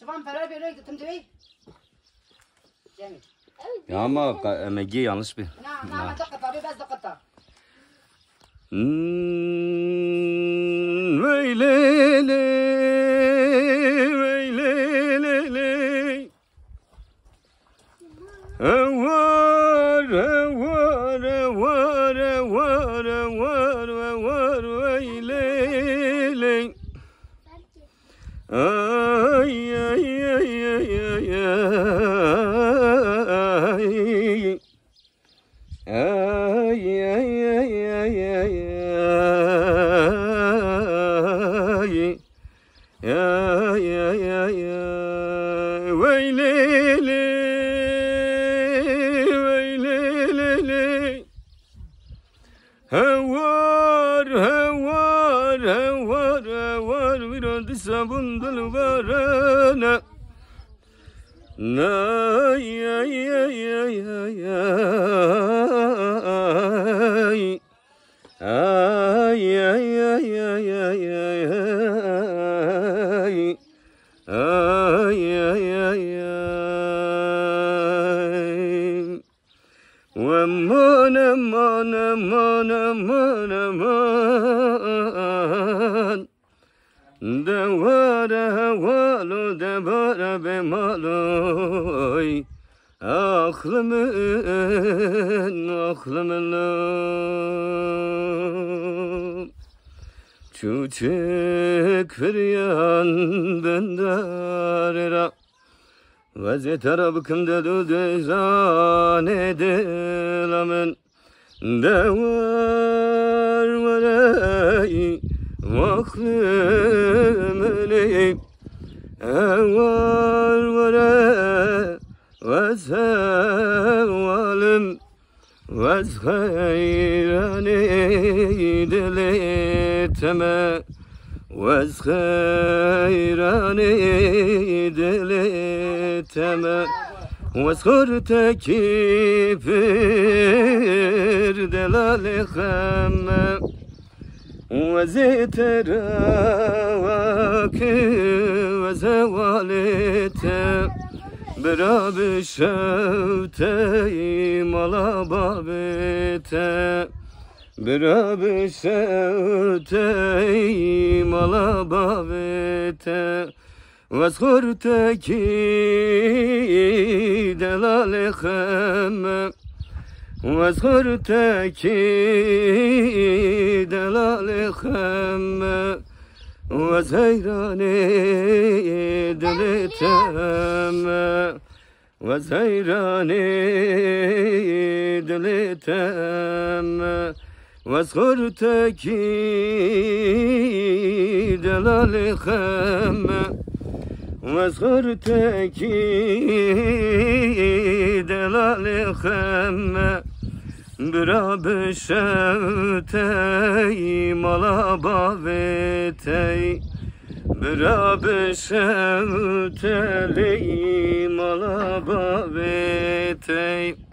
Şuan para böyle gittim değil. Cemil. Ya ama emegi yanlış bir. Na na ama dokata bir bez dokata. Hmm, öyle Var var var var var var var اي اي اي اي اي اي اي ويلي لي ويلي لي هوار هوار Mana, mana, mana, mana, man. de vara valu de vara be maloy aklımın aklımın çiçek feryan bendarera Vazet arabıkım da düzde zane delamın de var varayı vaklı والولاء وسالم وزخيراني دليتما وزخيراني دليتما وزخرتك فير دلال خمام وزيت راكب ve zevalete Berabi şevte imala babete Berabi şevte imala babete Vezhurteki delale khemme Vezhurteki delale khemme وزيراني زیرانه دلتم و زیرانه دلتم و تکی دلال خم و تکی دلال خم Brabşevtey malabavetey Brabşevtey malabavetey